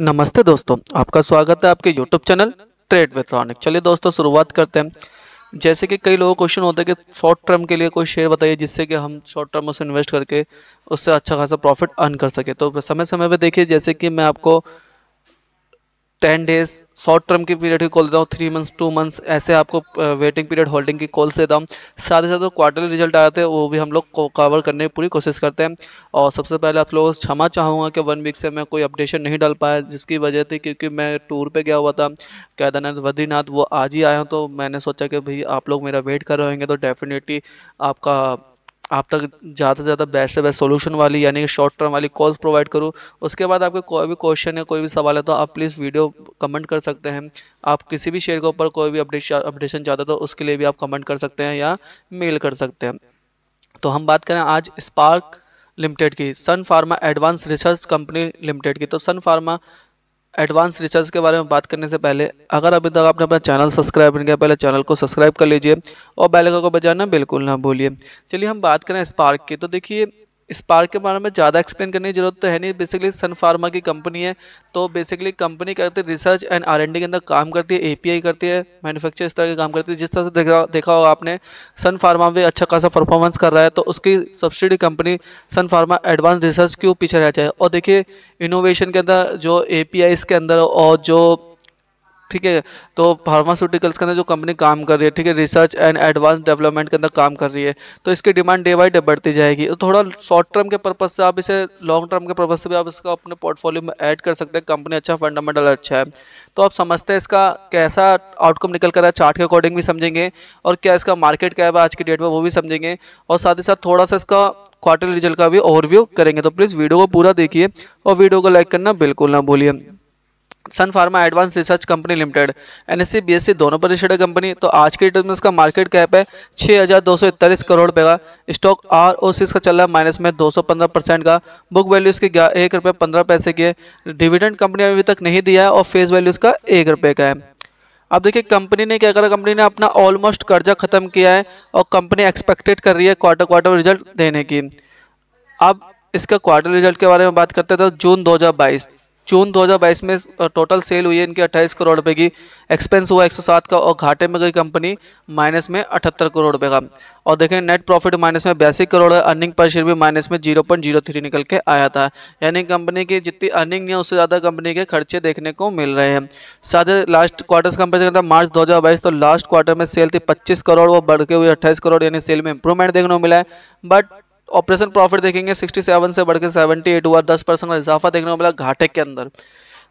नमस्ते दोस्तों आपका स्वागत है आपके यूट्यूब चैनल ट्रेड विथ चलिए दोस्तों शुरुआत करते हैं जैसे कि कई लोगों क्वेश्चन होता है कि शॉर्ट टर्म के लिए कोई शेयर बताइए जिससे कि हम शॉर्ट टर्म उसे इन्वेस्ट करके उससे अच्छा खासा प्रॉफिट अर्न कर सके तो समय समय पर देखिए जैसे कि मैं आपको टेन डेज शॉर्ट टर्म की पीरियड की कॉल देता हूँ थ्री मंथ्स टू मंथ्स ऐसे आपको वेटिंग पीरियड होल्डिंग की कॉल्स देता हूँ साथ ही साथ जो क्वार्टरली रिजल्ट आते हैं वो भी हम लोग को कवर करने की पूरी कोशिश करते हैं और सबसे पहले आप लोगों से क्षमा चाहूँगा कि वन वीक से मैं कोई अपडेशन नहीं डाल पाया जिसकी वजह थी क्योंकि मैं टूर पर गया हुआ था केदारनाथ बद्रीनाथ वो आज ही आया हूँ तो मैंने सोचा कि भाई आप लोग मेरा वेट कर रहे होंगे तो डेफिनेटली आपका आप तक ज़्यादा से ज़्यादा बेस्ट से बेस्ट सोल्यूशन वाली यानी कि शॉर्ट टर्म वाली कॉल्स प्रोवाइड करूँ उसके बाद आपके कोई भी क्वेश्चन या कोई भी सवाल है तो आप प्लीज़ वीडियो कमेंट कर सकते हैं आप किसी भी शेयर के ऊपर कोई भी अपडेट अपडेशन चाहते तो उसके लिए भी आप कमेंट कर सकते हैं या मेल कर सकते हैं तो हम बात करें आज स्पार्क लिमिटेड की sun pharma advance research company limited की तो सन फार्मा एडवांस रिसर्च के बारे में बात करने से पहले अगर अभी तक आपने अपना चैनल सब्सक्राइब नहीं किया पहले चैनल को सब्सक्राइब कर लीजिए और बेल को बजाना बिल्कुल ना भूलिए चलिए हम बात करें स्पार्क की तो देखिए इस पार्क के बारे में ज़्यादा एक्सप्लेन करने की जरूरत तो है नहीं बेसिकली सन फार्मा की कंपनी है तो बेसिकली कंपनी करती है रिसर्च एंड आर के अंदर काम करती है एपीआई करती है मैन्युफैक्चर इस तरह के काम करती है जिस तरह से देखा देखा होगा आपने सन फार्मा भी अच्छा खासा परफॉर्मेंस कर रहा है तो उसकी subsidy company sun pharma advance research क्यों पीछे रह जाए और देखिए इनोवेशन के अंदर जो ए इसके अंदर और जो ठीक है तो फार्मास्यूटिकल्स के अंदर जो कंपनी काम कर रही है ठीक है रिसर्च एंड एडवांस डेवलपमेंट के अंदर काम कर रही है तो इसकी डिमांड डे बाई डे बढ़ती जाएगी तो थोड़ा शॉर्ट टर्म के पर्पज़ से आप इसे लॉन्ग टर्म के पर्पज़ से भी आप इसका अपने पोर्टफोलियो में ऐड कर सकते हैं कंपनी अच्छा फंडामेंटल अच्छा है तो आप समझते हैं इसका कैसा आउटकम निकल कर रहा है चार्ट के अकॉर्डिंग भी समझेंगे और क्या इसका मार्केट क्या है आज की डेट में वो भी समझेंगे और साथ ही साथ थोड़ा सा इसका क्वार्टर रिजल्ट का भी ओवरव्यू करेंगे तो प्लीज़ वीडियो को पूरा देखिए और वीडियो को लाइक करना बिल्कुल ना भूलिए sun pharma advance research company limited N S C दोनों पर रिलेटेड है कंपनी तो आज के डेट में इसका मार्केट कैप है छः हज़ार दो सौ इकतालीस करोड़ रुपये का स्टॉक आर ओ सी इसका चल रहा है माइनस में दो सौ पंद्रह परसेंट का बुक वैल्यू इसके एक रुपये पंद्रह पैसे की है डिविडेंड कंपनी अभी तक नहीं दिया है और फेस वैल्यू इसका एक रुपये का है अब देखिए कंपनी ने क्या करा कंपनी ने अपना ऑलमोस्ट कर्जा ख़त्म किया है और कंपनी एक्सपेक्टेड कर रही है क्वार्टर क्वार्टर रिजल्ट देने की अब इसका क्वार्टर रिजल्ट के बारे में बात करते हैं तो जून 2022 जून 2022 में टोटल सेल हुई है इनकी 28 करोड़ रुपए की एक्सपेंस हुआ 107 का और घाटे में गई कंपनी माइनस में 78 करोड़ रुपए का और देखें नेट प्रॉफिट माइनस में बयासी करोड़ है अर्निंग पर शेयर भी माइनस में जीरो पॉइंट जीरो थ्री निकल के आया था यानी कंपनी की जितनी अर्निंग है उससे ज़्यादा कंपनी के खर्चे देखने को मिल रहे हैं साथ ही लास्ट क्वार्टर से कंपेयर करता तो मार्च दो तो लास्ट क्वार्टर में सेल थी पच्चीस करोड़ वो बढ़ के हुई अट्ठाईस करोड़ यानी सेल में इंप्रूवमेंट देखने को मिला है बट ऑपरेशन प्रॉफिट देखेंगे 67 से बढ़ के सेवेंटी हुआ दस परसेंट का इजाफा देखने को मिला घाटे के अंदर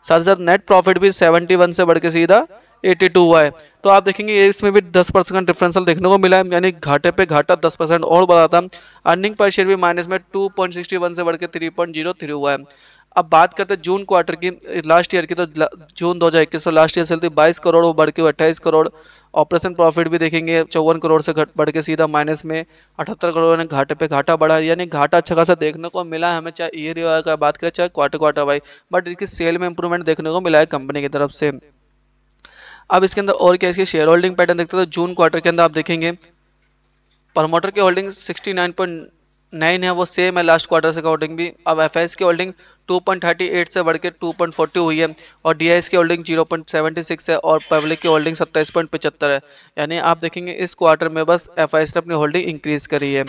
साथ ही साथ नेट प्रॉफिट भी 71 से बढ़कर सीधा सीधा 82 हुआ है तो आप देखेंगे इसमें भी 10 परसेंट का डिफरेंशियल देखने को मिला है यानी घाटे पे घाटा 10 परसेंट और बढ़ा था अर्निंग पर शेयर भी माइनस में वन से बढ़ के थ्री हुआ है अब बात करते हैं जून क्वार्टर की लास्ट ईयर की तो जून 2021 तो लास्ट ईयर सेल बाईस करोड़ वो बढ़ के अट्ठाईस करोड़ ऑपरेशन प्रॉफिट भी देखेंगे चौवन करोड़ से घट बढ़ के सीधा माइनस में अठहत्तर करोड़ ने घाटे पे घाटा बढ़ा यानी घाटा अच्छा खासा देखने को मिला है हमें चाहे ईयर का बात करें चाहे क्वार्टर क्वार्टर वाई बट इनकी सेल में इंप्रूवमेंट देखने को मिला है कंपनी की तरफ से अब इसके अंदर और क्या इसकी शेयर होल्डिंग पैटर्न देखते हैं तो जून क्वार्टर के अंदर आप देखेंगे प्रमोटर की holding sixty nine point nine है वो सेम है लास्ट क्वार्टर से होल्डिंग भी अब एफ की होल्डिंग 2.38 से बढ़ के 2.40 हुई है और डी की होल्डिंग 0.76 है और पब्लिक की होल्डिंग पचहत्तर है यानी आप देखेंगे इस क्वार्टर में बस एफ ने अपनी होल्डिंग इंक्रीज़ करी है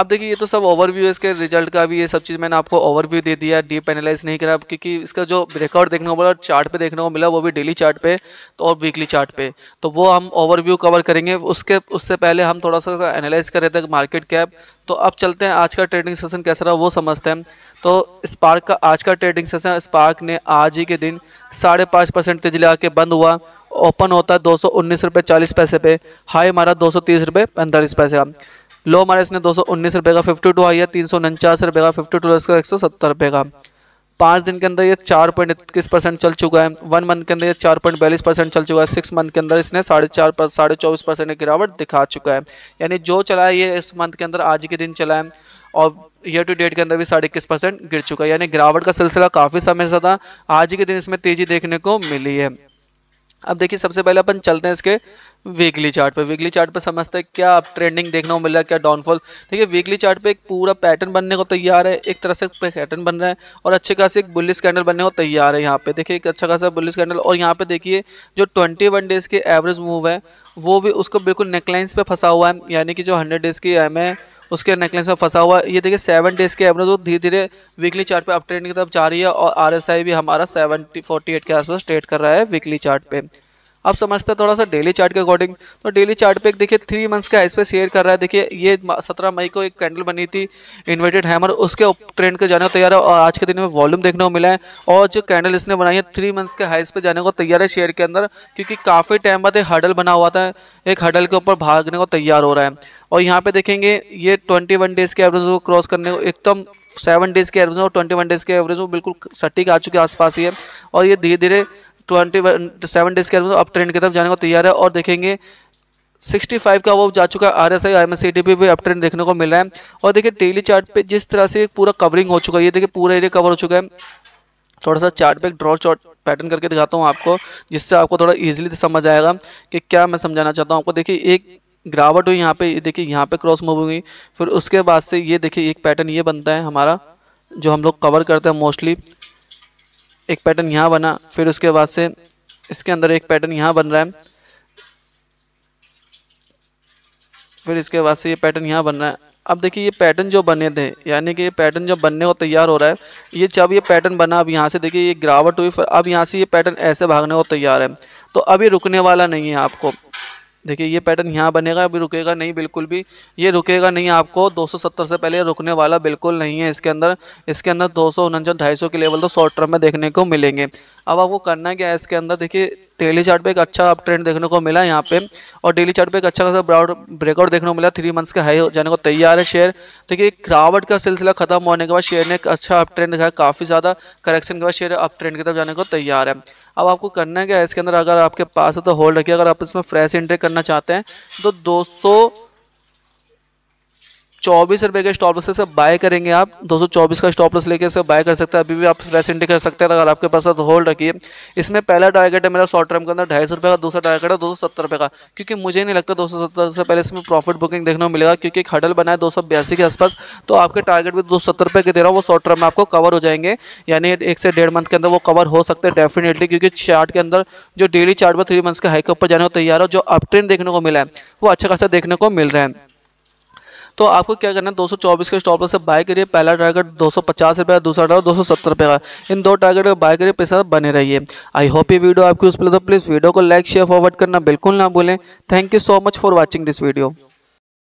अब देखिए ये तो सब ओवरव्यू है इसके रिजल्ट का भी ये सब चीज़ मैंने आपको ओवरव्यू दे दिया डीप एनालाइज नहीं करा क्योंकि इसका जो रिकॉर्ड देखने को मिला चार्ट पे देखने को मिला वो भी डेली चार्ट पे तो और वीकली चार्ट पे तो वो हम ओवरव्यू कवर करेंगे उसके उससे पहले हम थोड़ा सा एनालाइज कर रहे थे मार्केट कैप तो अब चलते हैं आज का ट्रेडिंग सेशन कैसा रहा वो समझते हैं तो स्पार्क का आज का ट्रेडिंग सेशन स्पार्क ने आज ही के दिन साढ़े पाँच परसेंट तेजी लगा के बंद हुआ ओपन होता है दो सौ उन्नीस रुपये चालीस पैसे पे हाई हमारा दो सौ तीस रुपये पैंतालीस पैसे का लो हमारे इसने दो सौ उन्नीस रुपये का फिफ्टी टू हाई है तीन सौ उनचास रुपये का फिफ्टी टू इसका एक सौ सत्तर रुपये का पाँच दिन के अंदर ये चार पॉइंट इक्कीस परसेंट चल चुका है वन मंथ के अंदर ये चार पॉइंट बयालीस परसेंट चल चुका है सिक्स मंथ के अंदर इसने साढ़े चार पर साढ़े चौबीस परसेंट गिरावट दिखा चुका है यानी जो चला है ये इस मंथ के अंदर आज के दिन चला है और ईयर टू डेट के अंदर भी साढ़े इक्कीस परसेंट गिर चुका है यानी गिरावट का सिलसिला काफ़ी समय से था आज के दिन इसमें तेज़ी देखने को मिली है अब देखिए सबसे पहले अपन चलते हैं इसके वीकली चार्ट पे वीकली चार्ट पे समझते हैं क्या आप ट्रेंडिंग देखने को मिल रहा है क्या डाउनफॉल देखिए वीकली चार्ट पे एक पूरा पैटर्न बनने को तैयार है एक तरह से पैटर्न बन रहा है और अच्छे खासे एक बुलिस कैंडल बनने को तैयार है यहाँ पे देखिए एक अच्छा खासा बुलिस कैंडल और यहाँ पे देखिए जो ट्वेंटी वन डेज़ के एवरेज मूव है वो भी उसको बिल्कुल नेकलाइंस पर फंसा हुआ है यानी कि जो हंड्रेड डेज़ की एम है उसके नेकलेस में फंसा हुआ ये देखिए सेवन डेज़ के एवरेज वो धीरे धीरे वीकली चार्ट पे अप ट्रेंड की तरफ जा रही है और आरएसआई भी हमारा सेवन फोर्टी एट के आसपास ट्रेड कर रहा है वीकली चार्ट पे अब समझते हैं थोड़ा सा डेली चार्ट के अकॉर्डिंग तो डेली चार्ट पे देखिए थ्री मंथ्स का इस पर शेयर कर रहा है देखिए ये सत्रह मई को एक कैंडल बनी थी इन्वर्टेड हैमर उसके ट्रेंड के जाने को तैयार है और आज के दिन में वॉल्यूम देखने को मिला है और जो कैंडल इसने बनाई है थ्री मंथ्स के हाइस पे जाने को तैयार है शेयर के अंदर क्योंकि काफ़ी टाइम बाद एक हडल बना हुआ था एक हडल के ऊपर भागने को तैयार हो रहा है और यहाँ पे देखेंगे ये वन डेज़ के एवरेज को क्रॉस करने को एकदम सेवन डेज़ के एवरेज और वन डेज़ के एवरेज वो बिल्कुल सटीक आ चुके आसपास ही है और ये धीरे धीरे ट्वेंटी सेवन डेज के अंदर अब ट्रेंड की तरफ जाने को तैयार है और देखेंगे 65 का वो जा चुका है R S I I M C D पे अप ट्रेंड देखने को मिल रहा है और देखिए डेली चार्ट पे जिस तरह से पूरा कवरिंग हो चुका है ये देखिए पूरा एरिया कवर हो चुका है थोड़ा सा चार्ट पे ड्रॉ चार्ट पैटर्न करके दिखाता हूँ आपको जिससे आपको थोड़ा इजीली समझ आएगा कि क्या मैं समझाना चाहता हूँ आपको देखिए एक गिरावट हुई यहाँ पे ये देखिए यहाँ पे क्रॉस मूव हुई फिर उसके बाद से ये देखिए एक पैटर्न ये बनता है हमारा जो हम लोग कवर करते हैं मोस्टली एक पैटर्न यहाँ बना फिर उसके बाद से इसके अंदर एक पैटर्न यहाँ बन रहा है फिर इसके बाद से ये पैटर्न यहाँ बन रहा है अब देखिए ये पैटर्न जो बने थे यानी कि ये पैटर्न जो बनने को तैयार हो रहा है ये जब ये पैटर्न बना अब यहाँ से देखिए ये गिरावट हुई अब यहाँ से ये पैटर्न ऐसे भागने को तैयार है तो अभी रुकने वाला नहीं है आपको देखिए ये पैटर्न यहाँ बनेगा अभी रुकेगा नहीं बिल्कुल भी ये रुकेगा नहीं आपको 270 से पहले रुकने वाला बिल्कुल नहीं है इसके अंदर इसके अंदर दो सौ उनचास के लेवल तो शॉर्ट टर्म में देखने को मिलेंगे अब आपको करना क्या है इसके अंदर देखिए डेली चार्ट पे एक अच्छा अप ट्रेंड देखने को मिला यहाँ पे और डेली चार्ट पे एक अच्छा खासा ब्राउड ब्रेकआउट देखने को मिला थ्री मंथ्स का हाई जाने को तैयार है शेयर देखिए गिरावट का सिलसिला खत्म होने के बाद शेयर ने एक अच्छा अप ट्रेंड दिखाया काफ़ी ज़्यादा करेक्शन के बाद शेयर अप ट्रेंड की तरफ जाने को तैयार है अब आपको करना है क्या इसके अंदर अगर आपके पास है तो होल्ड रखिए अगर आप इसमें फ्रेश एंट्री करना चाहते हैं तो दो चौबीस रुपए के स्टॉप लॉस से बाय करेंगे आप 224 का स्टॉप लॉस लेके इसे बाय कर सकते हैं अभी भी आप वैसे इंडी कर सकते हैं अगर आपके पास तो होल्ड रखिए इसमें पहला टारगेट है मेरा शॉर्ट टर्म के अंदर ढाई सौ रुपये का दूसरा टारगेट है दो सौ सत्तर रुपये का क्योंकि मुझे नहीं लगता दो सौ सत्तर से पहले इसमें प्रॉफिट बुकिंग देखने को मिलेगा क्योंकि एक हडल बना है दो सौ बयासी के आसपास तो आपके टारगेट भी दो सौ सत्तर रुपये के दे रहा हूँ वो शॉर्ट टर्म में आपको कवर हो जाएंगे यानी एक से डेढ़ मंथ के अंदर वो कवर हो सकते हैं डेफिनेटली क्योंकि चार्ट के अंदर जो डेली चार्ट पर थ्री मंथ्स के हाई के ऊपर जाने को तैयार हो जो अप ट्रेंड देखने को मिला है वो अच्छा खासा देखने को मिल रहा है तो आपको क्या करना है चौबीस के स्टॉप से बाय करिए पहला टारगेट दो सौ का दूसरा टारगेट दो सौ सत्तर का इन दो टारगेट को बाय करिए पैसा बने रहिए आई होप ये वीडियो आपकी उस पर प्लीज़ वीडियो को लाइक शेयर फॉरवर्ड करना बिल्कुल ना भूलें thank you so much for watching this video